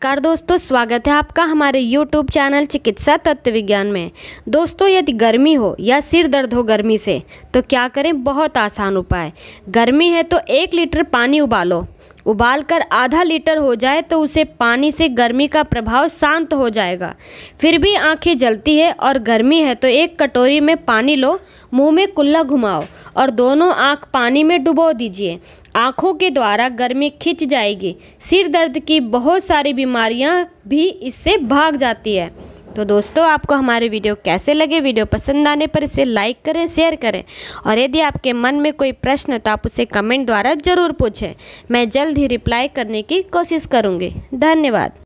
नमस्कार दोस्तों स्वागत है आपका हमारे YouTube चैनल चिकित्सा तत्व विज्ञान में दोस्तों यदि गर्मी हो या सिर दर्द हो गर्मी से तो क्या करें बहुत आसान उपाय गर्मी है तो एक लीटर पानी उबालो उबालकर आधा लीटर हो जाए तो उसे पानी से गर्मी का प्रभाव शांत हो जाएगा फिर भी आंखें जलती है और गर्मी है तो एक कटोरी में पानी लो मुंह में कुल्ला घुमाओ और दोनों आंख पानी में डुबो दीजिए आँखों के द्वारा गर्मी खिंच जाएगी सिर दर्द की बहुत सारी बीमारियाँ भी इससे भाग जाती है तो दोस्तों आपको हमारे वीडियो कैसे लगे वीडियो पसंद आने पर इसे लाइक करें शेयर करें और यदि आपके मन में कोई प्रश्न तो आप उसे कमेंट द्वारा ज़रूर पूछें मैं जल्द ही रिप्लाई करने की कोशिश करूँगी धन्यवाद